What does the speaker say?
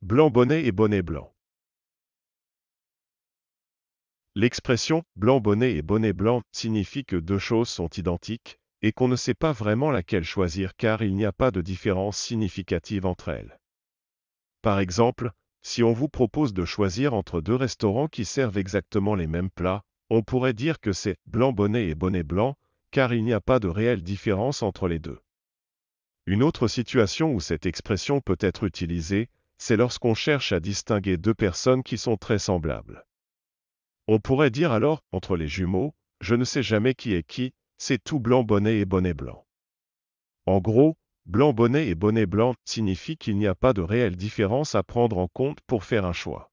Blanc bonnet et bonnet blanc. L'expression blanc bonnet et bonnet blanc signifie que deux choses sont identiques et qu'on ne sait pas vraiment laquelle choisir car il n'y a pas de différence significative entre elles. Par exemple, si on vous propose de choisir entre deux restaurants qui servent exactement les mêmes plats, on pourrait dire que c'est blanc bonnet et bonnet blanc, car il n'y a pas de réelle différence entre les deux. Une autre situation où cette expression peut être utilisée, c'est lorsqu'on cherche à distinguer deux personnes qui sont très semblables. On pourrait dire alors, entre les jumeaux, je ne sais jamais qui est qui, c'est tout blanc bonnet et bonnet blanc. En gros, blanc bonnet et bonnet blanc signifie qu'il n'y a pas de réelle différence à prendre en compte pour faire un choix.